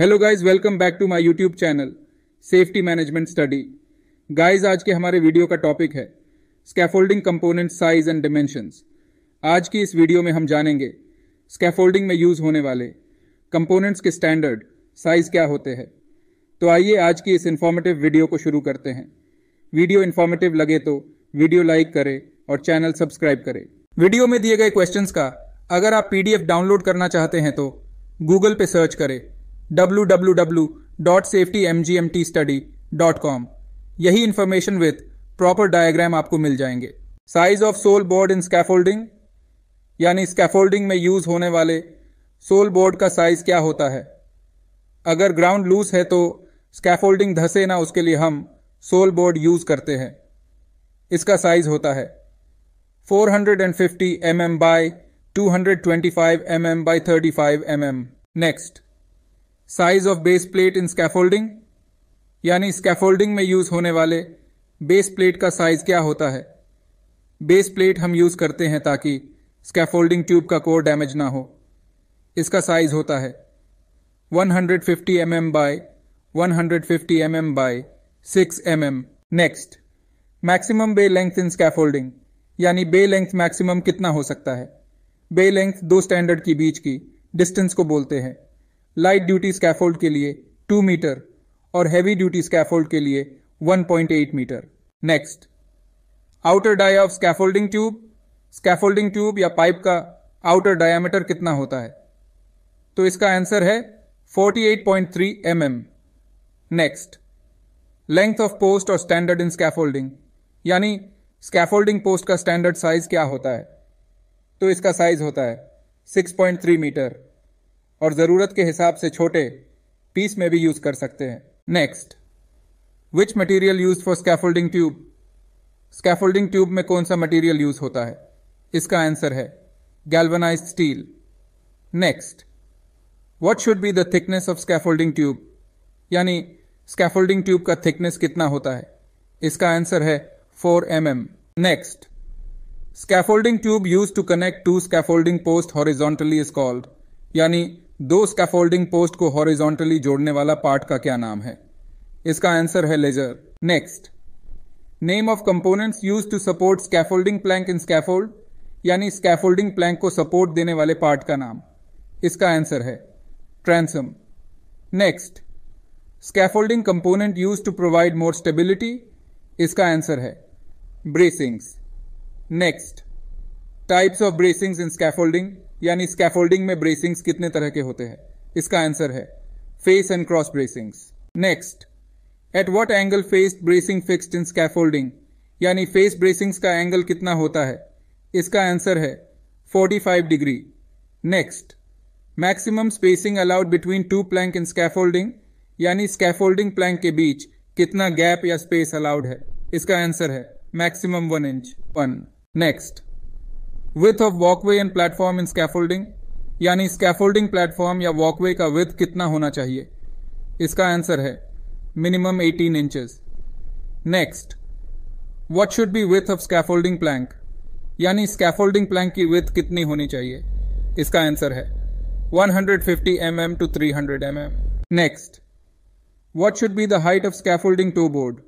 hello guys welcome back to my YouTube channel safety management study guys आज के हमारे video का topic है scaffolding component size and dimensions आज की इस वीडियो में हम जानेंगे स्कैफोल्डिंग में यूज होने वाले कंपोनेंट्स के स्टैंडर्ड साइज क्या होते हैं तो आइए आज की इस इन्फॉर्मेटिव वीडियो को शुरू करते हैं वीडियो इन्फॉर्मेटिव लगे तो वीडियो लाइक करें और चैनल सब्सक्राइब करें वीडियो में दिए गए क्वेश्चंस का अगर आप पीडीएफ डाउनलोड करना चाहते हैं तो गूगल पे सर्च करें www.safetymgmtstudy.com यही इंफॉर्मेशन विथ प्रॉपर डायग्राम आपको मिल जाएंगे size of sole board in scaffolding यानी स्कैफोल्डिंग में यूज होने वाले सोल बोर्ड का साइज क्या होता है अगर ग्राउंड लूज है तो स्कैफोल्डिंग धसे ना उसके लिए हम सोल बोर्ड यूज करते हैं इसका साइज होता है 450 hundred and fifty M M by two hundred twenty five M M by thirty five M M next size of base plate in scaffolding यानी स्कैफोल्डिंग में यूज होने वाले बेस प्लेट का साइज क्या होता है बेस प्लेट हम use करते हैं ताकि स्कैफोल्डिंग ट्यूब का कोर डैमेज ना हो इसका साइज होता है 150 hundred fifty M M by one hundred fifty M M by six M M next maximum bay length in scaffolding यानी बे लेंथ मैक्सिमम कितना हो सकता है बे लेंथ दो स्टैंडर्ड की बीच की डिस्टेंस को बोलते हैं लाइट ड्यूटी स्कैफोल्ड के लिए 2 मीटर और हैवी ड्यूटी स्कैफोल्ड के लिए 1.8 metre next outer dia of scaffolding tube scaffolding tube या पाइप का आउटर डायामीटर कितना होता है तो इसका आंसर है 48.3 M next length of post और स्टैंडर्ड इन स्कैफोल्डिंग यानी स्कैफोल्डिंग पोस्ट का स्टैंडर्ड साइज क्या होता है तो इसका साइज होता है 6.3 मीटर और ज़रूरत के हिसाब से छोटे पीस में भी यूज़ कर सकते हैं next which material use for scaffolding tube scaffolding tube में कौन सा मटेरियल यूज होता है इसका आंसर है galvanize steel next what should be the thickness of scaffolding tube यानी स्कैफोल्डिंग ट्यूब का थिकनेस कितना होता है इसका आंसर है 4 M M next scaffolding tube use to connect to scaffolding post horizontally is called यानी दो स्कैफोल्डिंग पोस्ट को हॉरिजॉन्टली जोड़ने वाला पार्ट का क्या नाम है इसका आंसर है ledger next name of components use to support scaffolding plank in scaffold यानी स्कैफोल्डिंग प्लैंक को सपोर्ट देने वाले पार्ट का नाम इसका आंसर है transom next scaffolding component use to provide more stability इसका आंसर है bracings next types of bracings in scaffolding यानी स्कैफोल्डिंग में ब्रेसिंग्स कितने तरह के होते हैं इसका आंसर है face and cross bracings next at what angle face bracing fixed in scaffolding यानी फेस ब्रेसिंग्स का एंगल कितना होता है इसका आंसर है 45 degree next maximum spacing allowed between two plank in scaffolding यानी स्कैफोल्डिंग प्लैंक के बीच कितना गैप या स्पेस अलाउड है इसका आंसर है maximum one inch one next width of walkway and platform in scaffolding यानी स्कैफोल्डिंग प्लेटफॉर्म या वॉकवे का विथ कितना होना चाहिए इसका आंसर है minimum 18 inches next what should be width of scaffolding plank यानी स्कैफोल्डिंग प्लैंक की विथ कितनी होनी चाहिए इसका आंसर है 150 hundred fifty M M to three hundred M M next what should be the height of scaffolding to board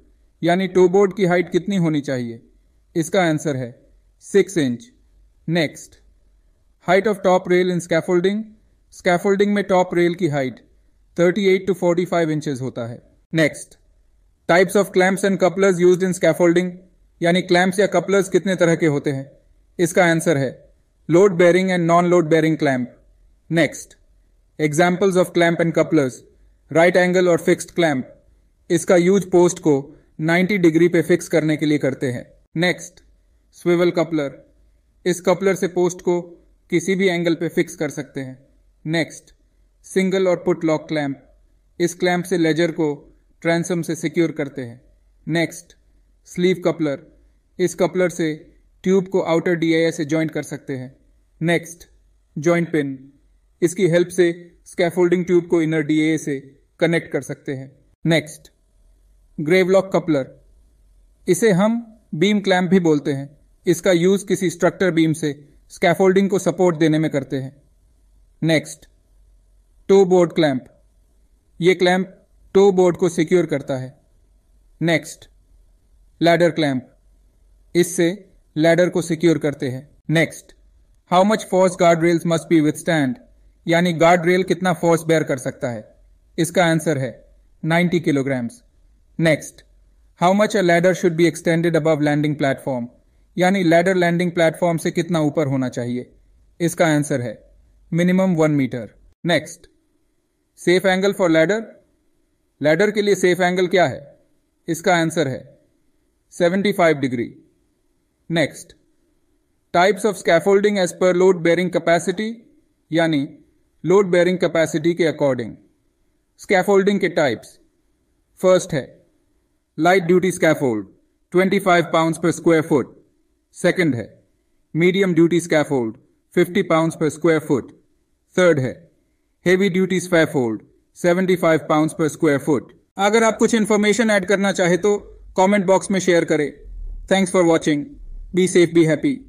यानी toe board की height कितनी होनी चाहिए इसका आंसर है six inch next height of top rail in scaffolding scaffolding में top rail की height 38 to five inches होता है next types of clamps and couplers use in scaffolding यानी क्लैम्प्स या कपलर्स कितने तरह के होते हैं इसका आंसर है load bearing and non load bearing clamp next examples of clamp and couplers right angle और फिक्स्ड क्लैम्प इसका यूज पोस्ट को 90 डिग्री पे फिक्स करने के लिए करते हैं नेक्स्ट स्विवल कपलर इस कपलर से पोस्ट को किसी भी एंगल पे फिक्स कर सकते हैं नेक्स्ट सिंगल और पुट लॉक क्लैम्प इस क्लैम्प से लेजर को ट्रांसम से सिक्योर करते हैं नेक्स्ट स्लीव कपलर इस कपलर से ट्यूब को आउटर डी से जॉइंट कर सकते हैं नेक्स्ट जॉइंट पिन इसकी हेल्प से स्कैफोल्डिंग ट्यूब को इनर डी से कनेक्ट कर सकते हैं नेक्स्ट ग्रेवलॉक कपलर इसे हम बीम क्लैम्प भी बोलते हैं इसका यूज़ किसी स्ट्रक्चर बीम से स्कैफोल्डिंग को सपोर्ट देने में करते हैं नेक्स्ट टो बोर्ड क्लैंप ये क्लैंप टो बोर्ड को सिक्योर करता है नेक्स्ट लैडर क्लैंप इससे लैडर को सिक्योर करते हैं next how much force guard rails must be withstand यानी गार्ड रेल कितना फोर्स बेयर कर सकता है इसका आंसर है 90 kilograms next how much a ladder should be extended above landing platform यानी लैडर लैंडिंग प्लेटफॉर्म से कितना ऊपर होना चाहिए इसका आंसर है minimum one metre next safe angle for ladder ladder के लिए सेफ एंगल क्या है इसका आंसर है 75 degree next types of scaffolding as per load bearing capacity यानी लोड बेरिंग कैपेसिटी के अकॉर्डिंग स्कैफोल्डिंग के टाइप्स फर्स्ट है light duty scaffold 25 pounds per square foot second है medium duty scaffold 50 pound per square foot third है heavy duty scaffold 75 pound per square foot अगर आप कुछ information add करना चाहे तो कमेंट बॉक्स में शेयर करें thanks for watching be safe be happy